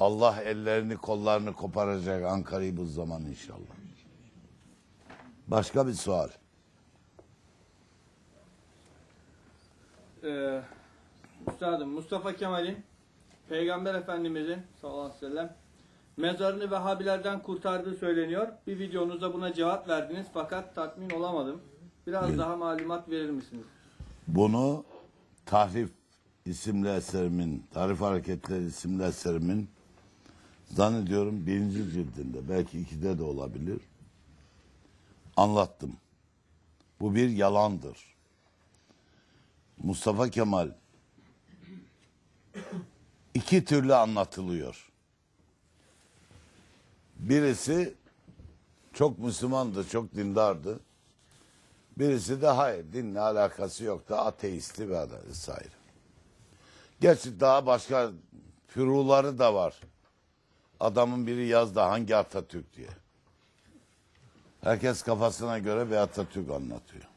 Allah ellerini kollarını koparacak Ankara'yı bu zaman inşallah. Başka bir sual. Ee, üstadım Mustafa Kemal'in Peygamber Efendimizin sallallahu aleyhi ve sellem mezarını Vehhabilerden kurtardığı söyleniyor. Bir videonuzda buna cevap verdiniz fakat tatmin olamadım. Biraz Bil. daha malumat verir misiniz? Bunu Tahrif isimli eserimin, Tarif Hareketleri isimli eserimin zannediyorum birinci cildinde belki ikide de olabilir anlattım. Bu bir yalandır. Mustafa Kemal iki türlü anlatılıyor. Birisi çok Müslümandı, çok dindardı. Birisi de hayır, dinle alakası yoktu, ateisti bir adam vesaire. Gerçi daha başka füruları da var. Adamın biri yazdı hangi Atatürk diye. Herkes kafasına göre bir Atatürk anlatıyor.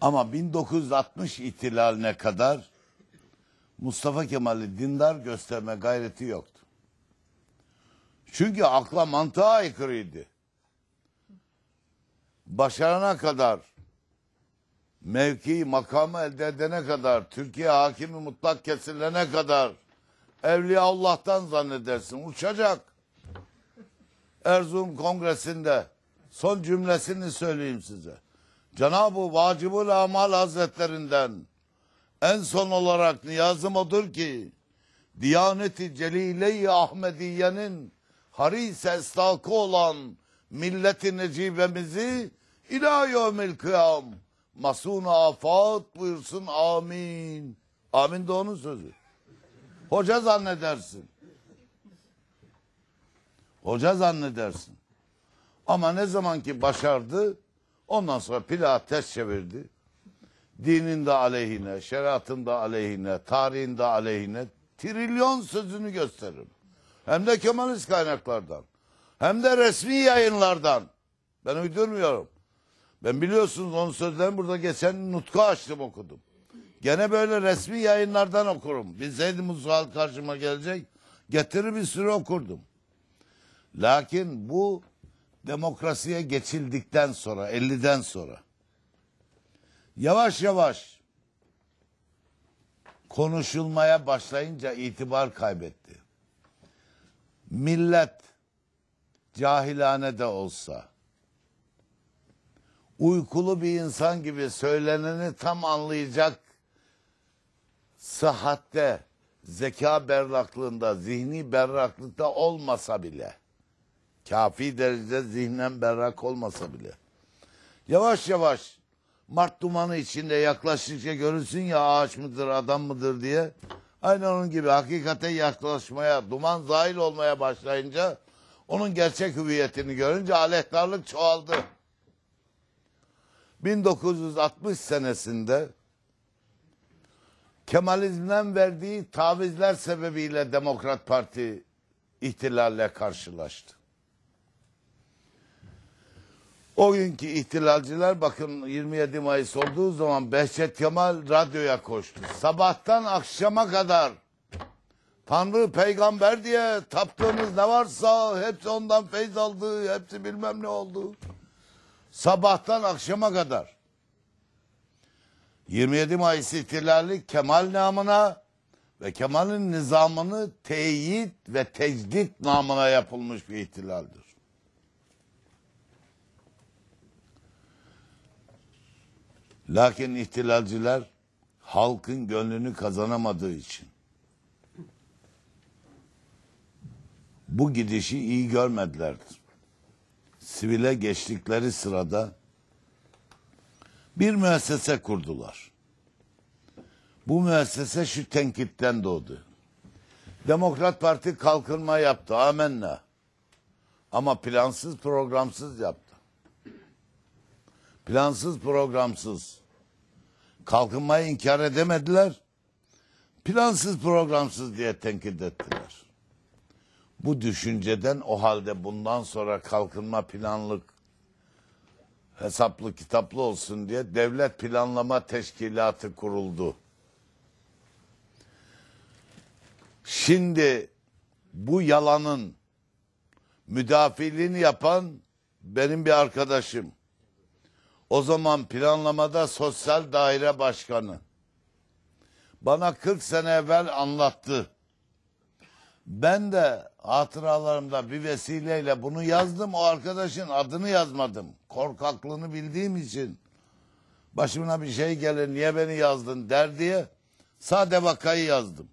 Ama 1960 ihtilaline kadar Mustafa Kemal'i dindar gösterme gayreti yoktu. Çünkü akla mantığa aykırıydı. Başarana kadar mevki makamı elde edene kadar Türkiye hakimi mutlak kesilene kadar Evliya Allah'tan zannedersin. Uçacak. Erzurum Kongresi'nde son cümlesini söyleyeyim size. Cenab-ı Vacibul Amal Hazretlerinden en son olarak niyazım odur ki Diyaneti Celile-i Ahmediye'nin haris estakı olan milleti necibemizi ila yevmil kıyam masuna afat buyursun amin. Amin de onun sözü. Hoca zannedersin. Hoca zannedersin. Ama ne zaman ki başardı ondan sonra plağı ters çevirdi. Dinin de aleyhine, şeriatın da aleyhine, tarihin de aleyhine trilyon sözünü gösteririm. Hem de Kemalist kaynaklardan. Hem de resmi yayınlardan. Ben uydurmuyorum. Ben biliyorsunuz onun sözlerini burada geçen Nutka açtım okudum. Gene böyle resmi yayınlardan okurum. Bir Zeyd Musal karşıma gelecek. Getirir bir sürü okurdum. Lakin bu demokrasiye geçildikten sonra, 50'den sonra yavaş yavaş konuşulmaya başlayınca itibar kaybetti. Millet cahilane de olsa uykulu bir insan gibi söyleneni tam anlayacak sıhhatte, zeka berraklığında, zihni berraklıkta olmasa bile, kafi derecede zihnen berrak olmasa bile, yavaş yavaş mart dumanı içinde yaklaştıkça görürsün ya ağaç mıdır, adam mıdır diye, aynı onun gibi hakikate yaklaşmaya, duman zahil olmaya başlayınca, onun gerçek hüviyetini görünce alehtarlık çoğaldı. 1960 senesinde Kemalizmden verdiği tavizler sebebiyle Demokrat Parti ihtilalle karşılaştı. O günkü ihtilalciler bakın 27 Mayıs olduğu zaman Behçet Kemal radyoya koştu. Sabahtan akşama kadar Tanrı peygamber diye taptığımız ne varsa hepsi ondan feyz aldı, hepsi bilmem ne oldu. Sabahtan akşama kadar. 27 Mayıs ihtilali Kemal namına ve Kemal'in nizamını teyit ve tecdit namına yapılmış bir ihtilaldir. Lakin ihtilalciler halkın gönlünü kazanamadığı için bu gidişi iyi görmediler. Sivile geçtikleri sırada bir müessese kurdular. Bu müessese şu tenkitten doğdu. Demokrat Parti kalkınma yaptı amenna. Ama plansız programsız yaptı. Plansız programsız. Kalkınmayı inkar edemediler. Plansız programsız diye tenkit ettiler. Bu düşünceden o halde bundan sonra kalkınma planlık hesaplı kitaplı olsun diye devlet planlama teşkilatı kuruldu. Şimdi bu yalanın müdafiliğini yapan benim bir arkadaşım. O zaman planlamada sosyal daire başkanı. Bana 40 sene evvel anlattı. Ben de hatıralarımda bir vesileyle bunu yazdım. O arkadaşın adını yazmadım. Korkaklığını bildiğim için başımına bir şey gelir niye beni yazdın der diye sade vakayı yazdım.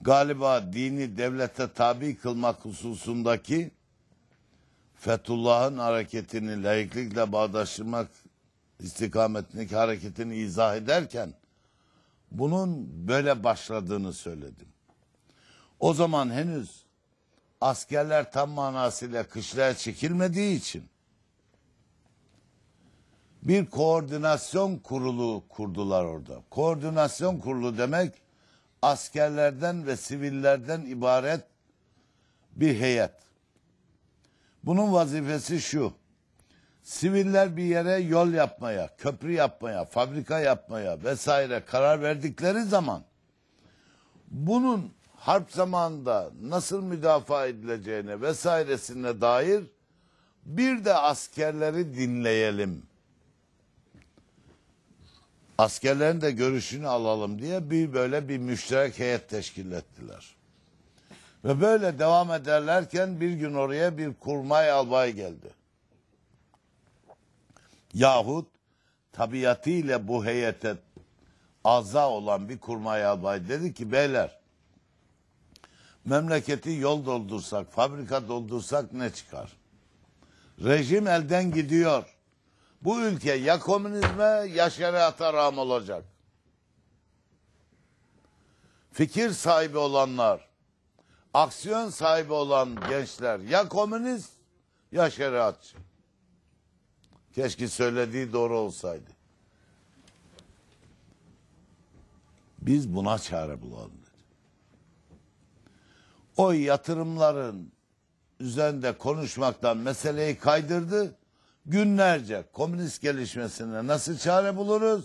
Galiba dini devlete tabi kılmak hususundaki Fethullah'ın hareketini layıklıkla bağdaştırmak istikametindeki hareketini izah ederken bunun böyle başladığını söyledim. O zaman henüz askerler tam manasıyla kışlaya çekilmediği için bir koordinasyon kurulu kurdular orada. Koordinasyon kurulu demek askerlerden ve sivillerden ibaret bir heyet. Bunun vazifesi şu siviller bir yere yol yapmaya, köprü yapmaya, fabrika yapmaya vesaire karar verdikleri zaman bunun harp zamanında nasıl müdafaa edileceğine vesairesine dair bir de askerleri dinleyelim. Askerlerin de görüşünü alalım diye bir böyle bir müşterek heyet teşkil ettiler. Ve böyle devam ederlerken bir gün oraya bir kurmay albay geldi yahut tabiatıyla bu heyete aza olan bir kurmay albay dedi ki beyler memleketi yol doldursak, fabrika doldursak ne çıkar? Rejim elden gidiyor. Bu ülke ya komünizme ya şeriata rağm olacak. Fikir sahibi olanlar, aksiyon sahibi olan gençler ya komünist ya şeriatçı. Keşke söylediği doğru olsaydı. Biz buna çare bulalım dedi. O yatırımların üzerinde konuşmaktan meseleyi kaydırdı. Günlerce komünist gelişmesine nasıl çare buluruz?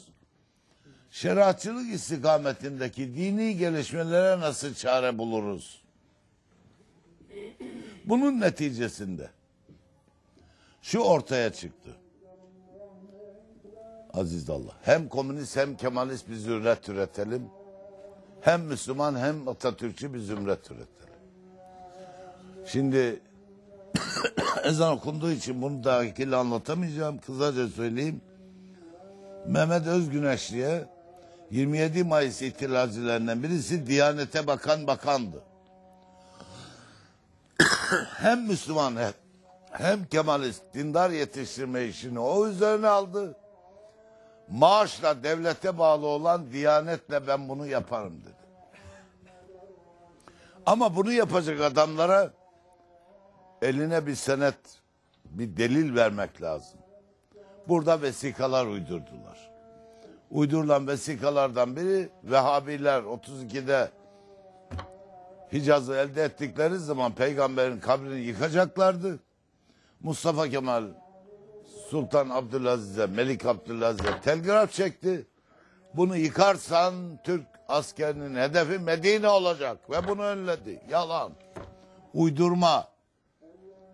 Şeriatçılık istikametindeki dini gelişmelere nasıl çare buluruz? Bunun neticesinde şu ortaya çıktı. Aziz Allah. Hem komünist hem kemalist bir zümre türetelim. Hem Müslüman hem Atatürkçü bir zümre türetelim. Şimdi ezan okunduğu için bunu daha dakiyle anlatamayacağım. Kısaca söyleyeyim. Mehmet Özgüneş 27 Mayıs itirazcilerinden birisi Diyanete Bakan Bakandı. hem Müslüman hem, hem Kemalist dindar yetiştirme işini o üzerine aldı maaşla devlete bağlı olan diyanetle ben bunu yaparım dedi. Ama bunu yapacak adamlara eline bir senet, bir delil vermek lazım. Burada vesikalar uydurdular. Uydurulan vesikalardan biri Vehhabiler 32'de Hicaz'ı elde ettikleri zaman peygamberin kabrini yıkacaklardı. Mustafa Kemal Sultan Abdülaziz'e, Melik Abdülaziz'e telgraf çekti. Bunu yıkarsan Türk askerinin hedefi Medine olacak ve bunu önledi. Yalan. Uydurma.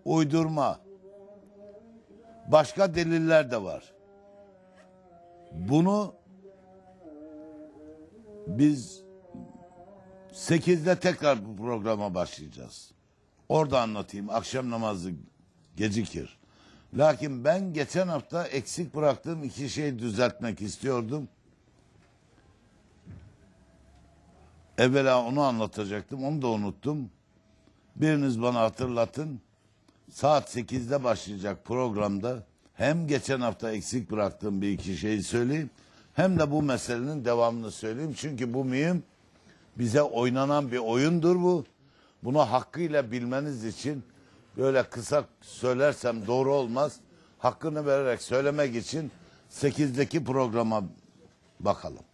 Uydurma. Başka deliller de var. Bunu biz 8'de tekrar bu programa başlayacağız. Orada anlatayım. Akşam namazı gecikir. Lakin ben geçen hafta eksik bıraktığım iki şeyi düzeltmek istiyordum. Evvela onu anlatacaktım. Onu da unuttum. Biriniz bana hatırlatın. Saat 8'de başlayacak programda hem geçen hafta eksik bıraktığım bir iki şeyi söyleyeyim hem de bu meselenin devamını söyleyeyim. Çünkü bu mühim bize oynanan bir oyundur bu. Bunu hakkıyla bilmeniz için böyle kısa söylersem doğru olmaz. Hakkını vererek söylemek için 8'deki programa bakalım.